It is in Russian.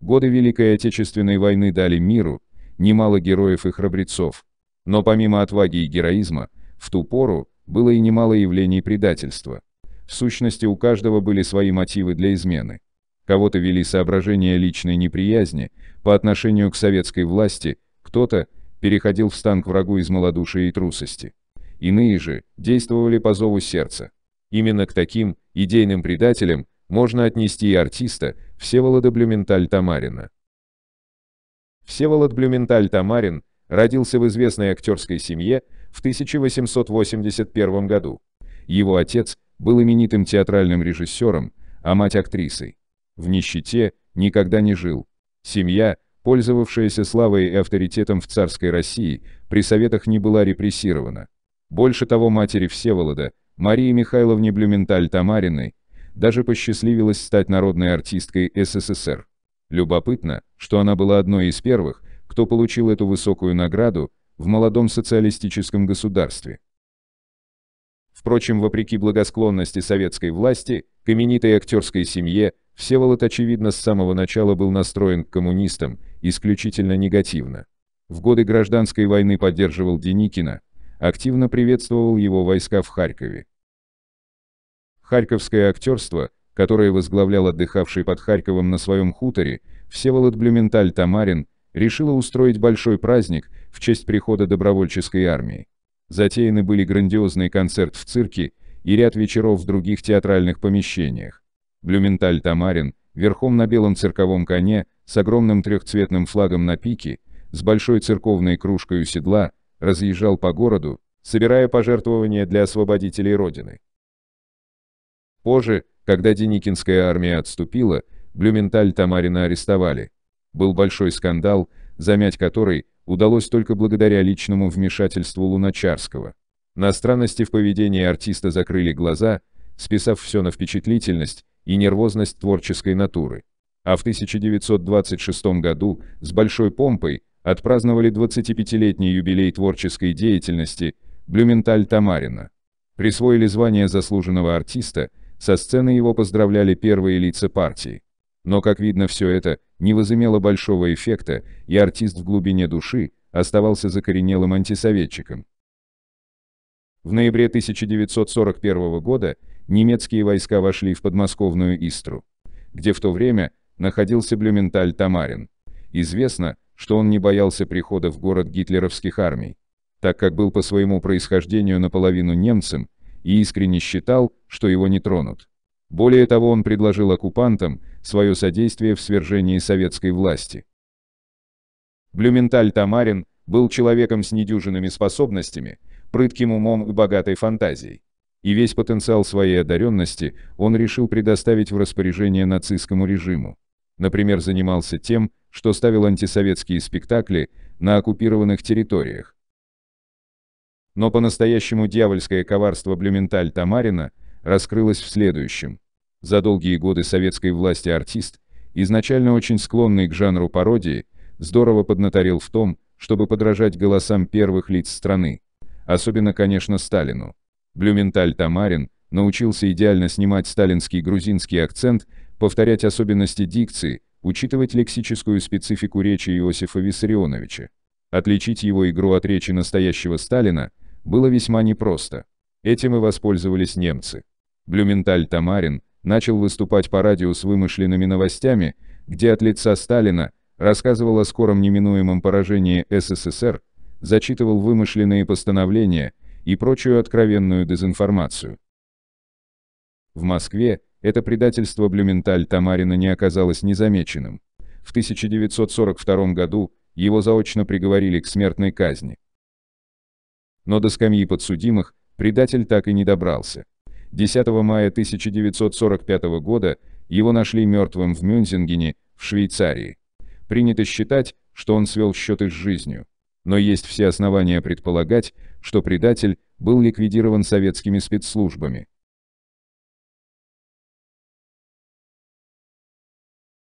Годы Великой Отечественной войны дали миру немало героев и храбрецов. Но помимо отваги и героизма, в ту пору было и немало явлений предательства. В сущности у каждого были свои мотивы для измены. Кого-то вели соображения личной неприязни по отношению к советской власти, кто-то переходил в стан к врагу из малодушия и трусости. Иные же действовали по зову сердца. Именно к таким идейным предателям можно отнести и артиста Всеволода Блюменталь Тамарина. Всеволод Блюменталь Тамарин родился в известной актерской семье в 1881 году. Его отец был именитым театральным режиссером, а мать актрисой. В нищете никогда не жил. Семья, пользовавшаяся славой и авторитетом в царской России, при советах не была репрессирована. Больше того матери Всеволода, Марии Михайловне Блюменталь Тамариной, даже посчастливилось стать народной артисткой СССР. Любопытно, что она была одной из первых, кто получил эту высокую награду в молодом социалистическом государстве. Впрочем, вопреки благосклонности советской власти, к именитой актерской семье, Всеволод, очевидно, с самого начала был настроен к коммунистам исключительно негативно. В годы гражданской войны поддерживал Деникина, активно приветствовал его войска в Харькове. Харьковское актерство, которое возглавлял отдыхавший под Харьковом на своем хуторе, Всеволод Блюменталь Тамарин, решило устроить большой праздник в честь прихода добровольческой армии. Затеяны были грандиозный концерт в цирке и ряд вечеров в других театральных помещениях. Блюменталь Тамарин, верхом на белом цирковом коне, с огромным трехцветным флагом на пике, с большой церковной кружкой у седла, разъезжал по городу, собирая пожертвования для освободителей Родины. Позже, когда Деникинская армия отступила, Блюменталь Тамарина арестовали. Был большой скандал, замять который удалось только благодаря личному вмешательству Луначарского. На странности в поведении артиста закрыли глаза, списав все на впечатлительность и нервозность творческой натуры. А в 1926 году с большой помпой отпраздновали 25-летний юбилей творческой деятельности Блюменталь Тамарина. Присвоили звание заслуженного артиста – со сцены его поздравляли первые лица партии. Но, как видно, все это не возымело большого эффекта, и артист в глубине души оставался закоренелым антисоветчиком. В ноябре 1941 года немецкие войска вошли в подмосковную Истру, где в то время находился Блюменталь Тамарин. Известно, что он не боялся прихода в город гитлеровских армий, так как был по своему происхождению наполовину немцем и искренне считал, что его не тронут. Более того, он предложил оккупантам свое содействие в свержении советской власти. Блюменталь Тамарин был человеком с недюжинными способностями, прытким умом и богатой фантазией. И весь потенциал своей одаренности он решил предоставить в распоряжение нацистскому режиму. Например, занимался тем, что ставил антисоветские спектакли на оккупированных территориях, но по-настоящему дьявольское коварство Блюменталь Тамарина раскрылось в следующем. За долгие годы советской власти артист, изначально очень склонный к жанру пародии, здорово поднаторил в том, чтобы подражать голосам первых лиц страны. Особенно, конечно, Сталину. Блюменталь Тамарин научился идеально снимать сталинский грузинский акцент, повторять особенности дикции, учитывать лексическую специфику речи Иосифа Виссарионовича. Отличить его игру от речи настоящего Сталина было весьма непросто. Этим и воспользовались немцы. Блюменталь Тамарин начал выступать по радио с вымышленными новостями, где от лица Сталина рассказывал о скором неминуемом поражении СССР, зачитывал вымышленные постановления и прочую откровенную дезинформацию. В Москве это предательство Блюменталь Тамарина не оказалось незамеченным. В 1942 году его заочно приговорили к смертной казни. Но до скамьи подсудимых предатель так и не добрался. 10 мая 1945 года его нашли мертвым в Мюнзингене, в Швейцарии. Принято считать, что он свел счеты с жизнью. Но есть все основания предполагать, что предатель был ликвидирован советскими спецслужбами.